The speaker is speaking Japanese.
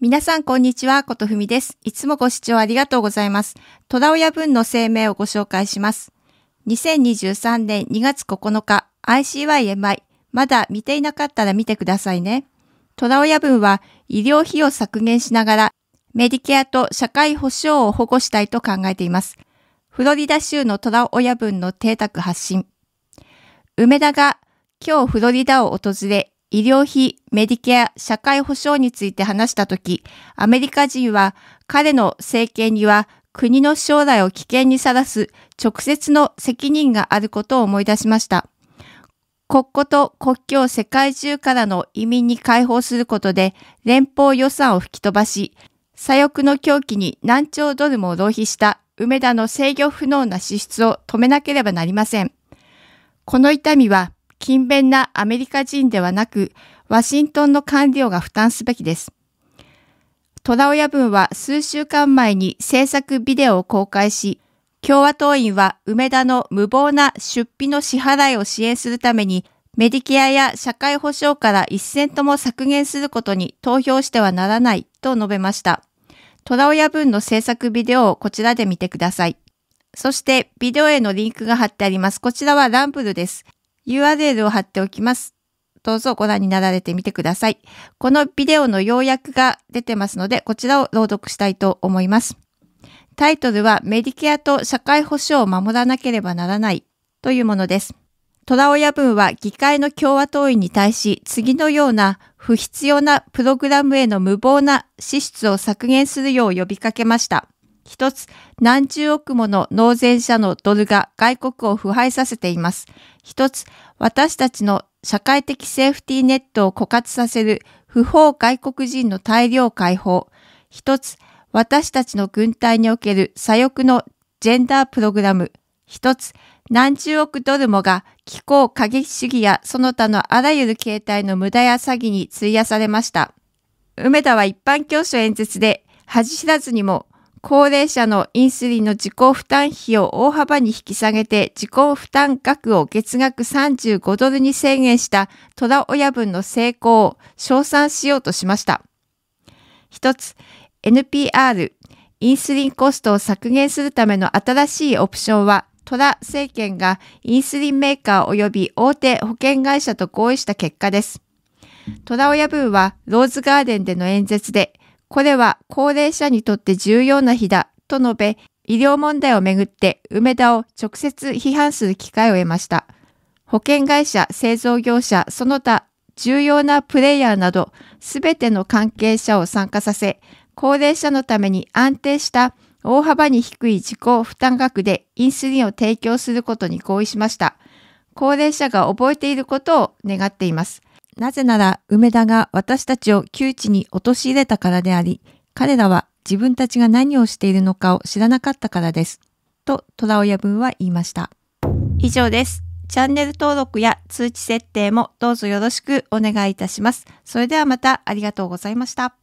皆さん、こんにちは。ことふみです。いつもご視聴ありがとうございます。虎親分の声明をご紹介します。2023年2月9日、ICYMI。まだ見ていなかったら見てくださいね。虎親分は、医療費を削減しながら、メディケアと社会保障を保護したいと考えています。フロリダ州の虎親分の邸宅発信。梅田が今日フロリダを訪れ、医療費、メディケア、社会保障について話したとき、アメリカ人は彼の政権には国の将来を危険にさらす直接の責任があることを思い出しました。国庫と国境を世界中からの移民に解放することで連邦予算を吹き飛ばし、左翼の狂気に何兆ドルも浪費した梅田の制御不能な支出を止めなければなりません。この痛みは勤勉なアメリカ人ではなく、ワシントンの官僚が負担すべきです。虎親分は数週間前に制作ビデオを公開し、共和党員は梅田の無謀な出費の支払いを支援するために、メディケアや社会保障から一銭とも削減することに投票してはならないと述べました。虎親分の制作ビデオをこちらで見てください。そしてビデオへのリンクが貼ってあります。こちらはランブルです。URL を貼っておきます。どうぞご覧になられてみてください。このビデオの要約が出てますので、こちらを朗読したいと思います。タイトルはメディケアと社会保障を守らなければならないというものです。トラオヤ文は議会の共和党員に対し次のような不必要なプログラムへの無謀な支出を削減するよう呼びかけました。一つ、何十億もの納税者のドルが外国を腐敗させています。一つ、私たちの社会的セーフティーネットを枯渇させる不法外国人の大量解放。一つ、私たちの軍隊における左翼のジェンダープログラム。一つ、何十億ドルもが気候過激主義やその他のあらゆる形態の無駄や詐欺に費やされました。梅田は一般教書演説で恥知らずにも高齢者のインスリンの自己負担費を大幅に引き下げて自己負担額を月額35ドルに制限した虎親分の成功を称賛しようとしました。一つ、NPR、インスリンコストを削減するための新しいオプションは虎政権がインスリンメーカー及び大手保険会社と合意した結果です。虎親分はローズガーデンでの演説でこれは高齢者にとって重要な日だと述べ、医療問題をめぐって梅田を直接批判する機会を得ました。保険会社、製造業者、その他重要なプレイヤーなど、すべての関係者を参加させ、高齢者のために安定した大幅に低い自己負担額でインスリンを提供することに合意しました。高齢者が覚えていることを願っています。なぜなら梅田が私たちを窮地に陥れたからであり、彼らは自分たちが何をしているのかを知らなかったからです。と虎親分は言いました。以上です。チャンネル登録や通知設定もどうぞよろしくお願いいたします。それではまたありがとうございました。